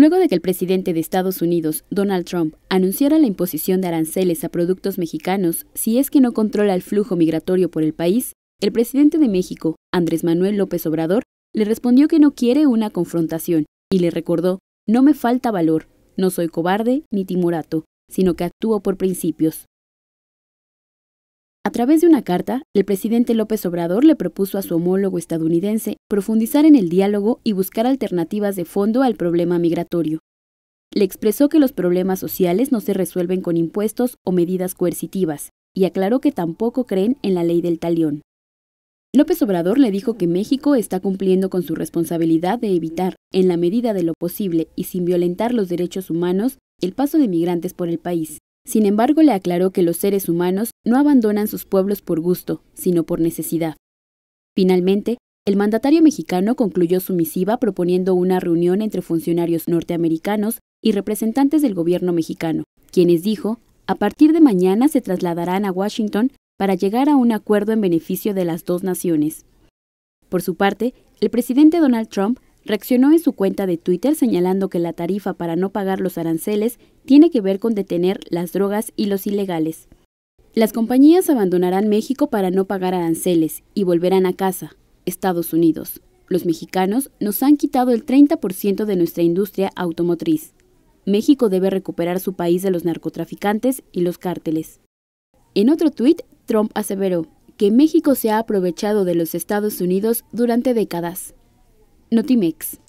Luego de que el presidente de Estados Unidos, Donald Trump, anunciara la imposición de aranceles a productos mexicanos si es que no controla el flujo migratorio por el país, el presidente de México, Andrés Manuel López Obrador, le respondió que no quiere una confrontación y le recordó, no me falta valor, no soy cobarde ni timorato, sino que actúo por principios. A través de una carta, el presidente López Obrador le propuso a su homólogo estadounidense profundizar en el diálogo y buscar alternativas de fondo al problema migratorio. Le expresó que los problemas sociales no se resuelven con impuestos o medidas coercitivas, y aclaró que tampoco creen en la ley del talión. López Obrador le dijo que México está cumpliendo con su responsabilidad de evitar, en la medida de lo posible y sin violentar los derechos humanos, el paso de migrantes por el país, sin embargo, le aclaró que los seres humanos no abandonan sus pueblos por gusto, sino por necesidad. Finalmente, el mandatario mexicano concluyó su misiva proponiendo una reunión entre funcionarios norteamericanos y representantes del gobierno mexicano, quienes dijo, a partir de mañana se trasladarán a Washington para llegar a un acuerdo en beneficio de las dos naciones. Por su parte, el presidente Donald Trump reaccionó en su cuenta de Twitter señalando que la tarifa para no pagar los aranceles tiene que ver con detener las drogas y los ilegales. Las compañías abandonarán México para no pagar aranceles y volverán a casa, Estados Unidos. Los mexicanos nos han quitado el 30% de nuestra industria automotriz. México debe recuperar su país de los narcotraficantes y los cárteles. En otro tuit, Trump aseveró que México se ha aprovechado de los Estados Unidos durante décadas. Notimex.